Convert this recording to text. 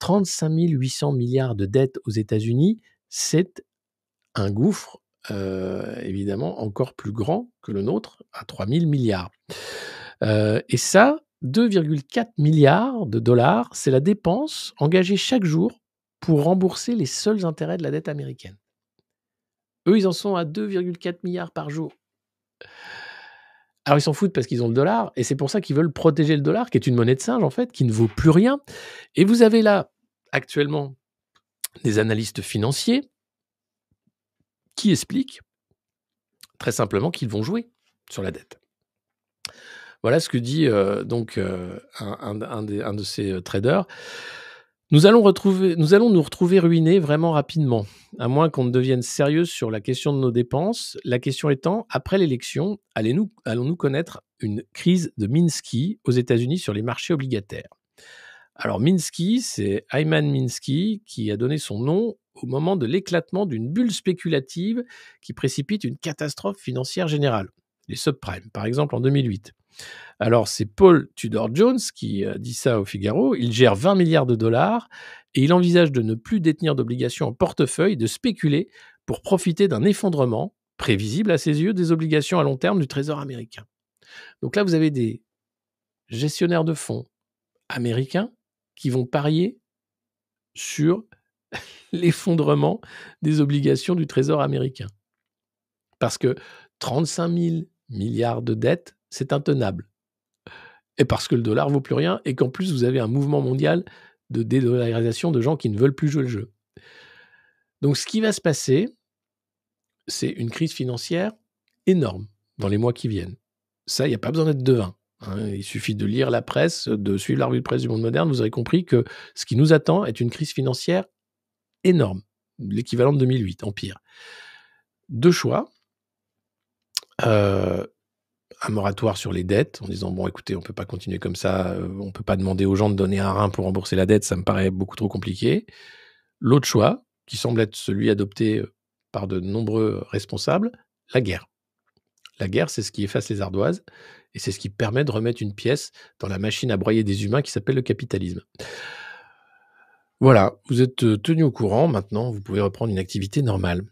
35 800 milliards de dettes aux États-Unis, c'est un gouffre euh, évidemment encore plus grand que le nôtre, à 3 000 milliards. Euh, et ça, 2,4 milliards de dollars, c'est la dépense engagée chaque jour pour rembourser les seuls intérêts de la dette américaine. Eux, ils en sont à 2,4 milliards par jour ils s'en foutent parce qu'ils ont le dollar, et c'est pour ça qu'ils veulent protéger le dollar, qui est une monnaie de singe en fait, qui ne vaut plus rien. Et vous avez là, actuellement, des analystes financiers qui expliquent très simplement qu'ils vont jouer sur la dette. Voilà ce que dit euh, donc euh, un, de ces euh, traders. Nous allons, nous retrouver ruinés vraiment rapidement, à moins qu'on ne devienne sérieux sur la question de nos dépenses. La question étant, après l'élection, allons-nous connaître une crise de Minsky aux États-Unis sur les marchés obligataires Alors Minsky, c'est Ayman Minsky qui a donné son nom au moment de l'éclatement d'une bulle spéculative qui précipite une catastrophe financière générale, les subprimes par exemple en 2008. Alors c'est Paul Tudor Jones qui euh, dit ça au Figaro. Il gère 20 milliards de dollars et il envisage de ne plus détenir d'obligations en portefeuille, de spéculer pour profiter d'un effondrement prévisible à ses yeux des obligations à long terme du Trésor américain. Donc là, vous avez des gestionnaires de fonds américains qui vont parier sur l'effondrement des obligations du Trésor américain. Parce que 35 000 milliards de dettes c'est intenable. Et parce que le dollar vaut plus rien et qu'en plus vous avez un mouvement mondial de dédollarisation de gens qui ne veulent plus jouer le jeu. Donc ce qui va se passer, c'est une crise financière énorme dans les mois qui viennent. Ça, il n'y a pas besoin d'être devin. Hein. Il suffit de lire la presse, de suivre la de presse du monde moderne. Vous avez compris que ce qui nous attend est une crise financière énorme, l'équivalent de 2008, en pire. Deux choix. Euh, un moratoire sur les dettes en disant bon écoutez on peut pas continuer comme ça, euh, on peut pas demander aux gens de donner un rein pour rembourser la dette, ça me paraît beaucoup trop compliqué. L'autre choix, qui semble être celui adopté euh, par de nombreux responsables, la guerre. La guerre, c'est ce qui efface les ardoises et c'est ce qui permet de remettre une pièce dans la machine à broyer des humains qui s'appelle le capitalisme. Voilà, vous êtes euh, tenu au courant, maintenant vous pouvez reprendre une activité normale.